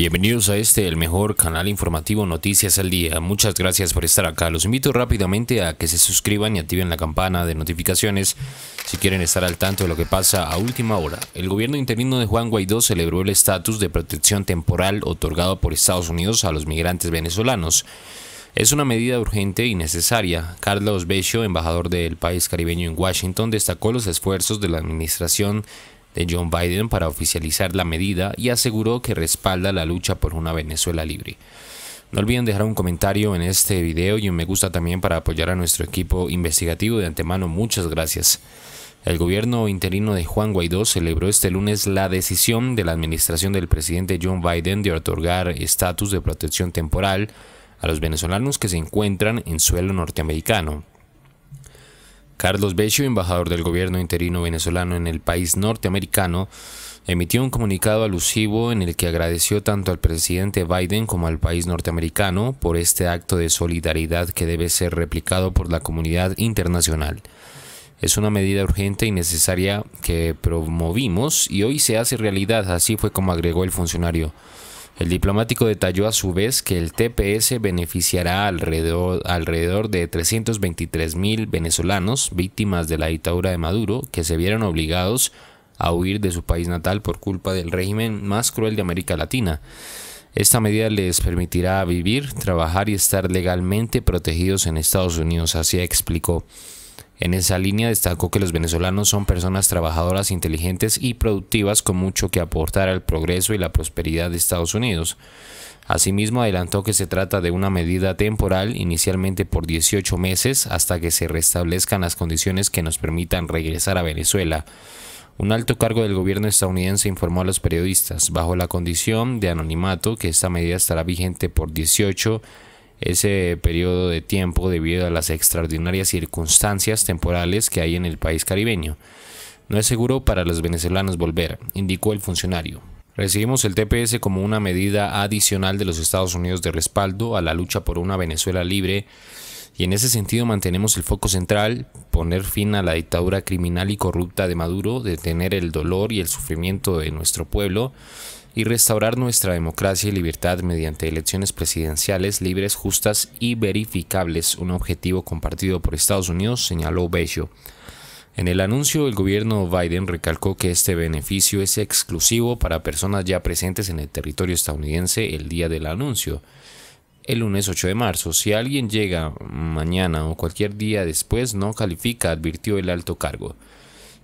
Bienvenidos a este, el mejor canal informativo Noticias al Día. Muchas gracias por estar acá. Los invito rápidamente a que se suscriban y activen la campana de notificaciones si quieren estar al tanto de lo que pasa a última hora. El gobierno interino de Juan Guaidó celebró el estatus de protección temporal otorgado por Estados Unidos a los migrantes venezolanos. Es una medida urgente y necesaria. Carlos bello embajador del país caribeño en Washington, destacó los esfuerzos de la administración de John Biden para oficializar la medida y aseguró que respalda la lucha por una Venezuela libre. No olviden dejar un comentario en este video y un me gusta también para apoyar a nuestro equipo investigativo de antemano. Muchas gracias. El gobierno interino de Juan Guaidó celebró este lunes la decisión de la administración del presidente John Biden de otorgar estatus de protección temporal a los venezolanos que se encuentran en suelo norteamericano Carlos Beccio, embajador del gobierno interino venezolano en el país norteamericano, emitió un comunicado alusivo en el que agradeció tanto al presidente Biden como al país norteamericano por este acto de solidaridad que debe ser replicado por la comunidad internacional. Es una medida urgente y necesaria que promovimos y hoy se hace realidad, así fue como agregó el funcionario. El diplomático detalló a su vez que el TPS beneficiará alrededor, de 323 mil venezolanos víctimas de la dictadura de Maduro que se vieron obligados a huir de su país natal por culpa del régimen más cruel de América Latina. Esta medida les permitirá vivir, trabajar y estar legalmente protegidos en Estados Unidos, así explicó. En esa línea destacó que los venezolanos son personas trabajadoras, inteligentes y productivas con mucho que aportar al progreso y la prosperidad de Estados Unidos. Asimismo, adelantó que se trata de una medida temporal, inicialmente por 18 meses, hasta que se restablezcan las condiciones que nos permitan regresar a Venezuela. Un alto cargo del gobierno estadounidense informó a los periodistas, bajo la condición de anonimato, que esta medida estará vigente por 18 meses ese periodo de tiempo debido a las extraordinarias circunstancias temporales que hay en el país caribeño. No es seguro para los venezolanos volver, indicó el funcionario. Recibimos el TPS como una medida adicional de los Estados Unidos de respaldo a la lucha por una Venezuela libre y en ese sentido mantenemos el foco central, poner fin a la dictadura criminal y corrupta de Maduro, detener el dolor y el sufrimiento de nuestro pueblo y restaurar nuestra democracia y libertad mediante elecciones presidenciales libres, justas y verificables, un objetivo compartido por Estados Unidos, señaló Bello. En el anuncio, el gobierno Biden recalcó que este beneficio es exclusivo para personas ya presentes en el territorio estadounidense el día del anuncio, el lunes 8 de marzo. Si alguien llega mañana o cualquier día después, no califica, advirtió el alto cargo.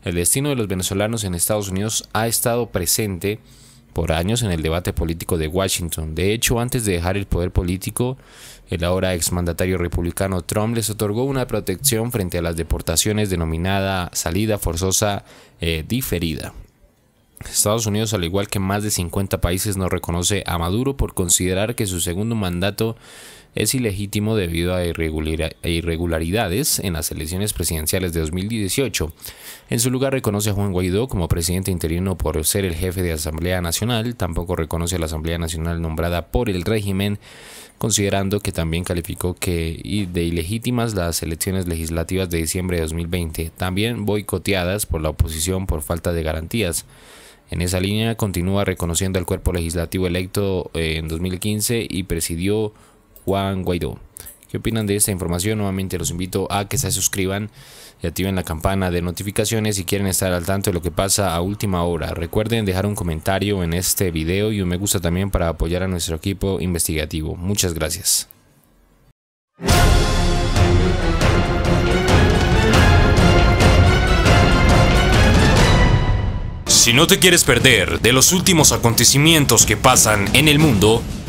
El destino de los venezolanos en Estados Unidos ha estado presente por años en el debate político de Washington. De hecho, antes de dejar el poder político, el ahora exmandatario republicano Trump les otorgó una protección frente a las deportaciones denominada salida forzosa eh, diferida. Estados Unidos, al igual que más de 50 países, no reconoce a Maduro por considerar que su segundo mandato es ilegítimo debido a irregularidades en las elecciones presidenciales de 2018. En su lugar reconoce a Juan Guaidó como presidente interino por ser el jefe de Asamblea Nacional, tampoco reconoce a la Asamblea Nacional nombrada por el régimen, considerando que también calificó que de ilegítimas las elecciones legislativas de diciembre de 2020, también boicoteadas por la oposición por falta de garantías. En esa línea continúa reconociendo al cuerpo legislativo electo eh, en 2015 y presidió Juan Guaidó. ¿Qué opinan de esta información? Nuevamente los invito a que se suscriban y activen la campana de notificaciones si quieren estar al tanto de lo que pasa a última hora. Recuerden dejar un comentario en este video y un me gusta también para apoyar a nuestro equipo investigativo. Muchas gracias. Si no te quieres perder de los últimos acontecimientos que pasan en el mundo,